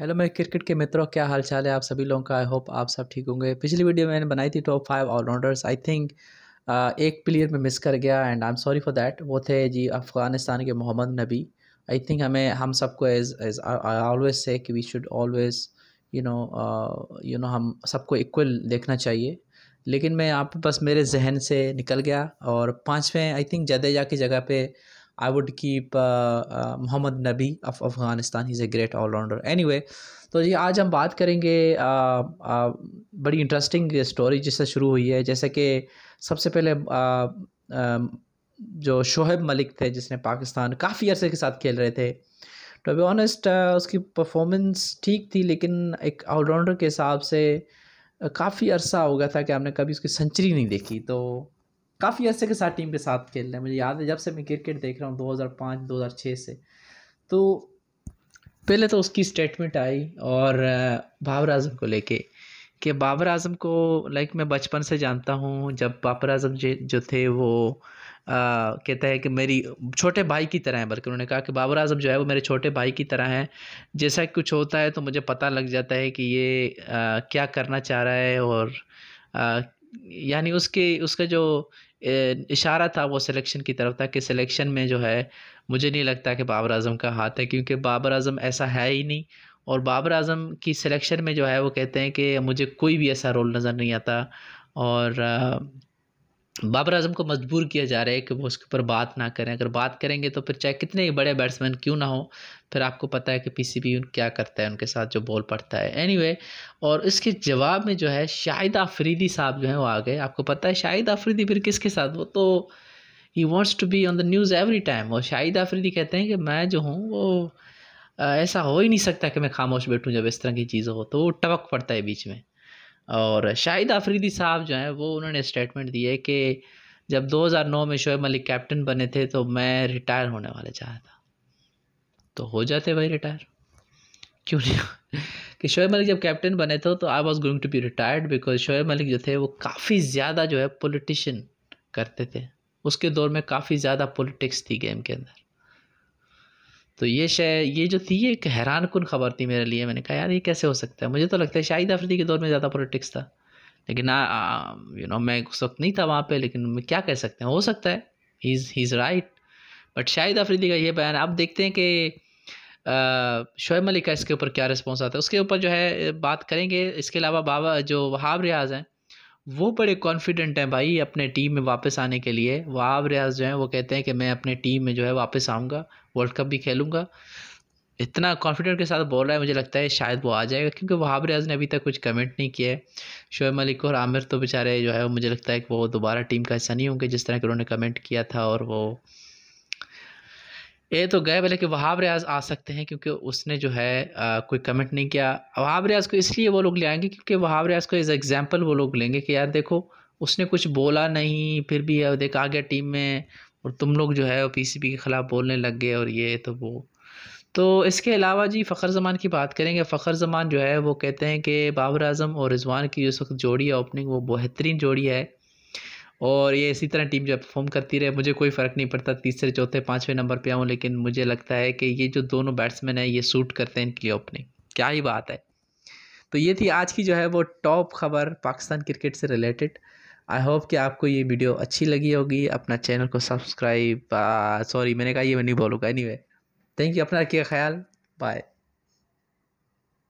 hello मेरे cricket के मित्रों क्या हाल चाल है आप सभी लोगों का आई होप आप सब ठीक होंगे पिछली वीडियो मैंने बनाई थी top five allrounders I think एक प्लेयर में मिस कर गया and I am sorry for that वो थे जी अफ़गानिस्तान के मोहम्मद नबी आई थिंक हमें हम सबको as as I always say कि we should always you know you know हम सबको इक्वल देखना चाहिए लेकिन मैं आप बस मेरे जहन से निकल गया और पाँचवें आई थिंक जदेजा की जगह पर I would keep Mohammad Nabi of Afghanistan he is a great allrounder anyway तो जी आज हम बात करेंगे आ, uh, आ, uh, बड़ी इंटरेस्टिंग स्टोरी जिससे शुरू हुई है जैसे कि सबसे पहले आ, uh, आ, um, जो शोहब मलिक थे जिसने पाकिस्तान काफ़ी अरसे के साथ खेल रहे थे टू बी ऑनेस्ट उसकी परफॉर्मेंस ठीक थी लेकिन एक ऑलराउंडर के हिसाब से काफ़ी अरसा हो गया था कि हमने कभी उसकी सेंचुरी नहीं देखी तो काफ़ी अर्से के साथ टीम के साथ खेल रहे हैं मुझे याद है जब से मैं क्रिकेट देख रहा हूँ 2005 2006 से तो पहले तो उसकी स्टेटमेंट आई और बाबर आजम को लेके कि बाबर आजम को लाइक मैं बचपन से जानता हूँ जब बाबर आजम जो थे वो कहते हैं कि मेरी छोटे भाई की तरह हैं बल्कि उन्होंने कहा कि बाबर आजम जो है वो मेरे छोटे भाई की तरह हैं जैसा कुछ होता है तो मुझे पता लग जाता है कि ये आ, क्या करना चाह रहा है और आ, यानी उसके उसका जो इशारा था वो सिलेक्शन की तरफ था कि सिलेक्शन में जो है मुझे नहीं लगता कि बाबर आजम का हाथ है क्योंकि बाबर आजम ऐसा है ही नहीं और बाबर आजम की सिलेक्शन में जो है वो कहते हैं कि मुझे कोई भी ऐसा रोल नज़र नहीं आता और बाबर आजम को मजबूर किया जा रहा है कि वो उसके ऊपर बात ना करें अगर बात करेंगे तो फिर चाहे कितने ही बड़े बैट्समैन क्यों ना हो फिर आपको पता है कि पीसीबी क्या करता है उनके साथ जो बॉल पड़ता है एनीवे anyway, और इसके जवाब में जो है शाहिद आफरीदी साहब जो है वो आ गए आपको पता है शाहिद आफरीदी फिर किसके साथ वो तो he wants to be on the news every time और शाहिद आफरीदी कहते हैं कि मैं जो हूँ वो ऐसा हो ही नहीं सकता कि मैं खामोश बैठूँ जब इस तरह की चीज़ हो तो वो टपक पड़ता है बीच में और शाहिद आफरीदी साहब जो हैं वो उन्होंने स्टेटमेंट दिए कि जब 2009 में शोएब मलिक कैप्टन बने थे तो मैं रिटायर होने वाला चाहता था तो हो जाते भाई रिटायर क्यों नहीं कि शोएब मलिक जब कैप्टन बने थे तो I was going to be retired because Shoaib Malik जो थे वो काफ़ी ज़्यादा जो है पोलिटिशन करते थे उसके दौर में काफ़ी ज़्यादा पॉलिटिक्स थी गेम के अंदर तो ये शय ये जो थी एक हैरान कन खबर थी मेरे लिए मैंने कहा यार ये कैसे हो सकता है मुझे तो लगता है शाहिद अफरीदी के दौर में ज़्यादा पॉलिटिक्स था लेकिन ना यू नो मैं उस वक्त नहीं था वहाँ पर लेकिन क्या कह सकते हैं हो सकता है he is he is right but Shahid Afridi का ये बयान अब देखते हैं कि शोएब मलिक का इसके ऊपर क्या रिस्पॉन्स आता है उसके ऊपर जो है बात करेंगे इसके अलावा बाबा जो वहाब रियाज हैं वो बड़े कॉन्फिडेंट हैं भाई अपने टीम में वापस आने के लिए वहाब रियाज जो है वो कहते हैं कि मैं अपने टीम में जो है वापस आऊँगा वर्ल्ड कप भी खेलूँगा इतना कॉन्फिडेंट के साथ बोल रहा है मुझे लगता है शायद वो आ जाएगा क्योंकि वहाब रियाज ने अभी तक कुछ कमेंट नहीं किया है शोएब मलिक और आमिर तो बेचारे जो है मुझे लगता है कि वो दोबारा टीम का हिस्सा नहीं होंगे जिस तरह के उन्होंने कमेंट किया था और वो ये तो गए भले कि वहाब रियाज आ सकते हैं क्योंकि उसने जो है आ, कोई कमेंट नहीं किया वहाब रियाज को इसलिए वो लोग ले आएंगे क्योंकि वहाब रियाज को एज एग्जाम्पल वो लोग लेंगे कि यार देखो उसने कुछ बोला नहीं फिर भी देख आ गया टीम में और तुम लोग जो है पी के ख़िलाफ़ बोलने लग गए और ये तो वो तो इसके अलावा जी फ़खर जमान की बात करेंगे फ़खर जमान जो है वो कहते हैं कि बाबर आजम और रिजवान की इस वक्त जोड़ी है ओपनिंग वो बेहतरीन जोड़ी है और ये इसी तरह टीम जो परफॉर्म करती रहे मुझे कोई फ़र्क नहीं पड़ता तीसरे चौथे पाँचवें नंबर पे आऊँ लेकिन मुझे लगता है कि ये जो दोनों बैट्समैन हैं ये सूट करते हैं इनकी ओपनिंग क्या ही बात है तो ये थी आज की जो है वो टॉप खबर पाकिस्तान क्रिकेट से रिलेटेड आई होप कि आपको ये वीडियो अच्छी लगी होगी अपना चैनल को सब्सक्राइब सॉरी मैंने कहा ये मैं नहीं बोलूँगा एनी वे थैंक यू अपना रखिए ख्याल बाय